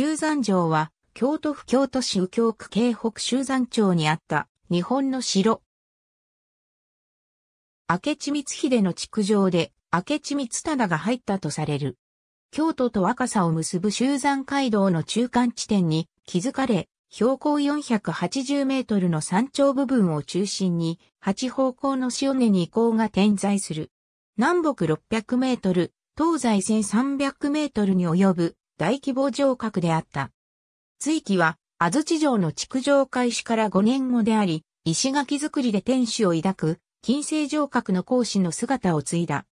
周山城は、京都府京都市右京区京北周山町にあった、日本の城。明智光秀の築城で、明智光忠が入ったとされる。京都と若狭を結ぶ周山街道の中間地点に築かれ、標高480メートルの山頂部分を中心に、八方向の潮根に移行が点在する。南北600メートル、東西1300メートルに及ぶ大規模城郭であった。追記は、安土城の築城開始から5年後であり、石垣作りで天守を抱く、近世城郭の講師の姿を継いだ。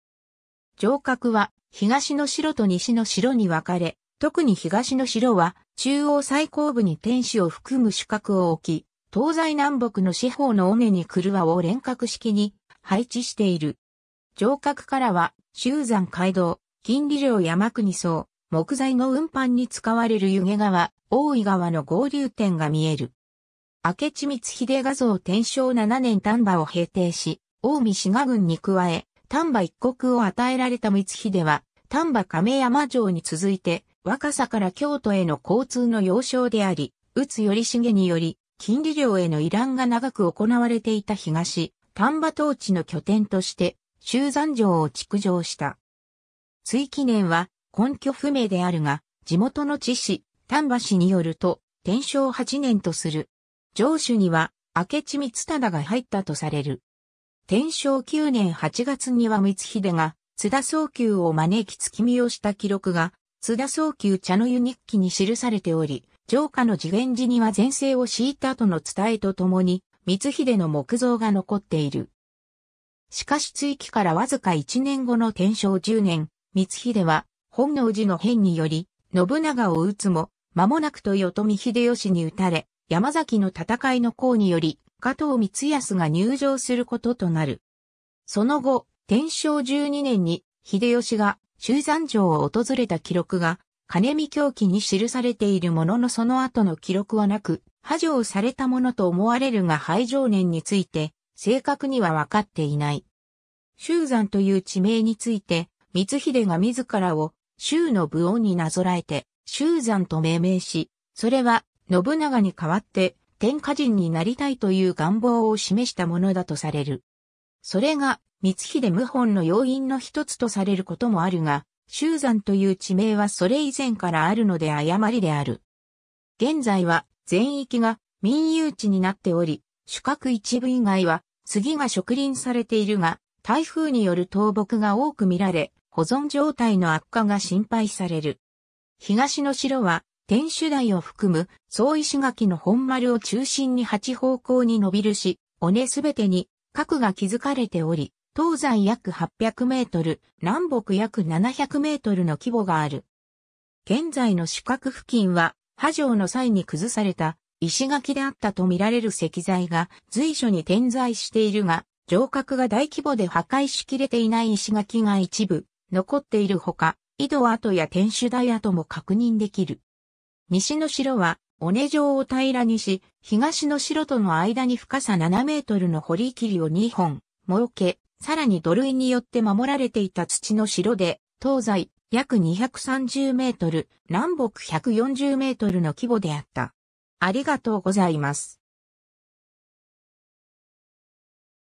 城郭は、東の城と西の城に分かれ、特に東の城は、中央最後部に天守を含む主角を置き、東西南北の四方の尾根に車を連角式に配置している。城郭からは、周山街道、金利領山国層、木材の運搬に使われる湯気川、大井川の合流点が見える。明智光秀画像天正7年丹波を平定し、近江滋賀郡に加え、丹波一国を与えられた光秀は、丹波亀山城に続いて、若狭から京都への交通の要衝であり、宇津頼重により、金利領への依頼が長く行われていた東、丹波統治の拠点として、集山城を築城した。追記念は、根拠不明であるが、地元の知事、丹波氏によると、天正8年とする。城主には、明智光忠が入ったとされる。天正9年8月には光秀が、津田宗久を招き月見をした記録が、津田宗久茶の湯日記に記されており、城下の次元寺には前世を敷いた後の伝えとともに、光秀の木像が残っている。しかし追記からわずか1年後の天正10年、光秀は本能寺の変により、信長を討つも、間もなく豊臣秀吉に討たれ、山崎の戦いの功により、加藤光康が入城することとなる。その後、天正12年に、秀吉が中山城を訪れた記録が、金見狂気に記されているもののその後の記録はなく、破城されたものと思われるが廃城年について、正確には分かっていない。中山という地名について、光秀が自らを州の武音になぞらえて、州山と命名し、それは、信長に代わって、天下人になりたいという願望を示したものだとされる。それが、光秀謀反の要因の一つとされることもあるが、修山という地名はそれ以前からあるので誤りである。現在は全域が民有地になっており、主角一部以外は杉が植林されているが、台風による倒木が多く見られ、保存状態の悪化が心配される。東の城は、天守台を含む総石垣の本丸を中心に八方向に伸びるし、尾根すべてに核が築かれており、東西約800メートル、南北約700メートルの規模がある。現在の四角付近は、波状の際に崩された石垣であったと見られる石材が随所に点在しているが、城郭が大規模で破壊しきれていない石垣が一部残っているほか、井戸跡や天守台跡も確認できる。西の城は、尾根城を平らにし、東の城との間に深さ7メートルの堀切りを2本、設け、さらに土塁によって守られていた土の城で、東西約230メートル、南北140メートルの規模であった。ありがとうございます。